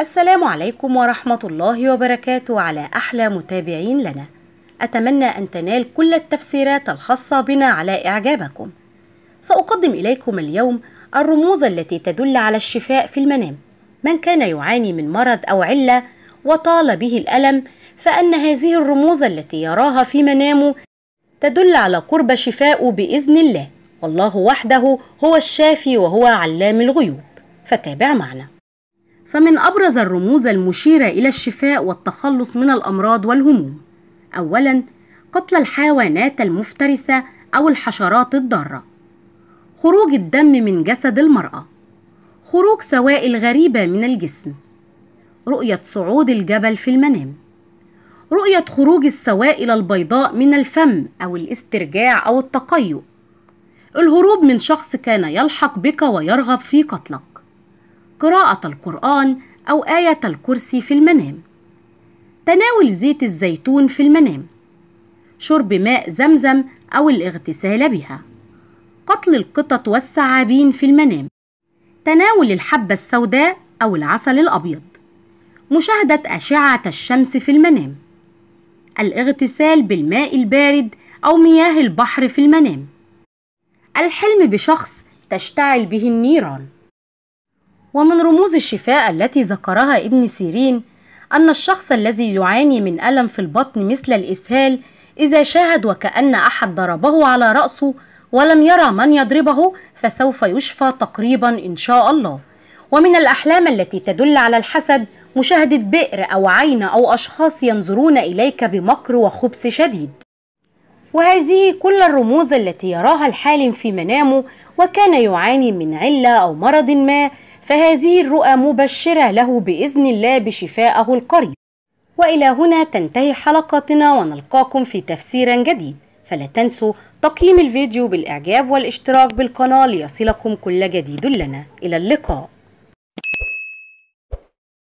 السلام عليكم ورحمة الله وبركاته على أحلى متابعين لنا أتمنى أن تنال كل التفسيرات الخاصة بنا على إعجابكم سأقدم إليكم اليوم الرموز التي تدل على الشفاء في المنام من كان يعاني من مرض أو علة وطال به الألم فأن هذه الرموز التي يراها في منامه تدل على قرب شفائه بإذن الله والله وحده هو الشافي وهو علام الغيوب فتابع معنا فمن أبرز الرموز المشيرة إلى الشفاء والتخلص من الأمراض والهموم أولا قتل الحيوانات المفترسة أو الحشرات الضارة خروج الدم من جسد المرأة خروج سوائل غريبة من الجسم رؤية صعود الجبل في المنام رؤية خروج السوائل البيضاء من الفم أو الاسترجاع أو التقيؤ الهروب من شخص كان يلحق بك ويرغب في قتلك قراءة القرآن أو آية الكرسي في المنام تناول زيت الزيتون في المنام شرب ماء زمزم أو الاغتسال بها قتل القطط والثعابين في المنام تناول الحبة السوداء أو العسل الأبيض مشاهدة أشعة الشمس في المنام الاغتسال بالماء البارد أو مياه البحر في المنام الحلم بشخص تشتعل به النيران ومن رموز الشفاء التي ذكرها ابن سيرين أن الشخص الذي يعاني من ألم في البطن مثل الإسهال إذا شاهد وكأن أحد ضربه على رأسه ولم يرى من يضربه فسوف يشفى تقريبا إن شاء الله ومن الأحلام التي تدل على الحسد مشاهدة بئر أو عين أو أشخاص ينظرون إليك بمكر وخبث شديد وهذه كل الرموز التي يراها الحالم في منامه وكان يعاني من علة أو مرض ما فهذه الرؤى مبشرة له بإذن الله بشفائه القريب وإلى هنا تنتهي حلقتنا ونلقاكم في تفسير جديد فلا تنسوا تقييم الفيديو بالإعجاب والاشتراك بالقناة ليصلكم كل جديد لنا إلى اللقاء